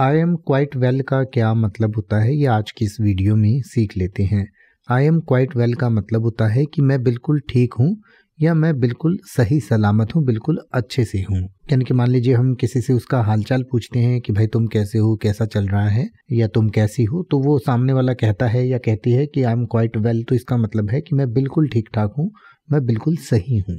I am quite well का क्या मतलब होता है ये आज की इस वीडियो में सीख लेते हैं आई एम क्वाइट वेल का मतलब होता है कि मैं बिल्कुल ठीक हूँ या मैं बिल्कुल सही सलामत हूँ बिल्कुल अच्छे से हूँ यानी कि मान लीजिए हम किसी से उसका हालचाल पूछते हैं कि भाई तुम कैसे हो कैसा चल रहा है या तुम कैसी हो तो वो सामने वाला कहता है या कहती है कि आई एम क्वाइट वेल तो इसका मतलब है कि मैं बिल्कुल ठीक ठाक हूँ मैं बिल्कुल सही हूँ